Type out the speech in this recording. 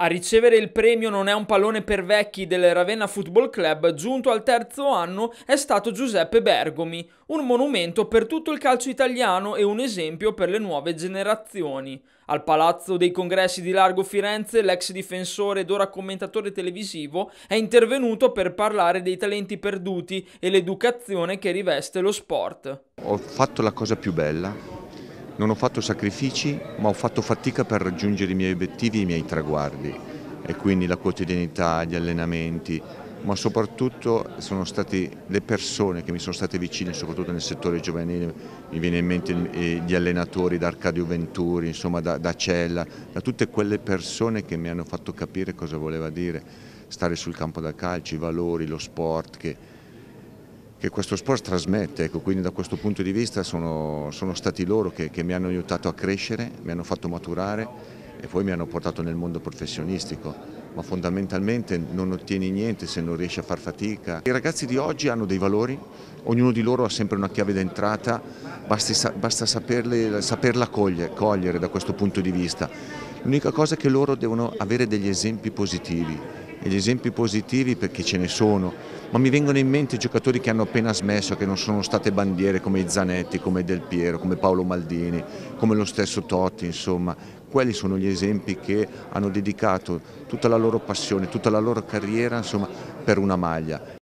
A ricevere il premio non è un pallone per vecchi del Ravenna Football Club, giunto al terzo anno, è stato Giuseppe Bergomi, un monumento per tutto il calcio italiano e un esempio per le nuove generazioni. Al Palazzo dei Congressi di Largo Firenze, l'ex difensore ed ora commentatore televisivo è intervenuto per parlare dei talenti perduti e l'educazione che riveste lo sport. Ho fatto la cosa più bella non ho fatto sacrifici, ma ho fatto fatica per raggiungere i miei obiettivi e i miei traguardi e quindi la quotidianità, gli allenamenti, ma soprattutto sono state le persone che mi sono state vicine, soprattutto nel settore giovanile, mi viene in mente eh, gli allenatori da Arcadio Venturi, insomma da, da Cella, da tutte quelle persone che mi hanno fatto capire cosa voleva dire stare sul campo da calcio, i valori, lo sport che che questo sport trasmette, ecco, quindi da questo punto di vista sono, sono stati loro che, che mi hanno aiutato a crescere, mi hanno fatto maturare e poi mi hanno portato nel mondo professionistico, ma fondamentalmente non ottieni niente se non riesci a far fatica. I ragazzi di oggi hanno dei valori, ognuno di loro ha sempre una chiave d'entrata, basta, basta saperle, saperla cogliere, cogliere da questo punto di vista. L'unica cosa è che loro devono avere degli esempi positivi, e gli esempi positivi perché ce ne sono, ma mi vengono in mente i giocatori che hanno appena smesso, che non sono state bandiere come i Zanetti, come Del Piero, come Paolo Maldini, come lo stesso Totti, insomma. Quelli sono gli esempi che hanno dedicato tutta la loro passione, tutta la loro carriera insomma, per una maglia